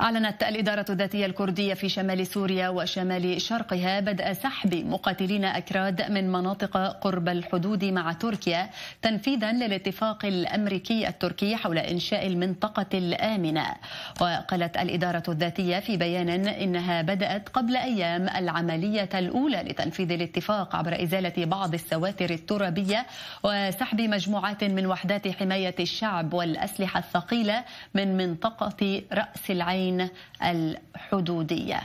أعلنت الإدارة الذاتية الكردية في شمال سوريا وشمال شرقها بدء سحب مقاتلين أكراد من مناطق قرب الحدود مع تركيا تنفيذا للاتفاق الأمريكي التركي حول إنشاء المنطقة الآمنة وقالت الإدارة الذاتية في بيان إنها بدأت قبل أيام العملية الأولى لتنفيذ الاتفاق عبر إزالة بعض السواتر الترابية وسحب مجموعات من وحدات حماية الشعب والأسلحة الثقيلة من منطقة رأس العين الصين الحدوديه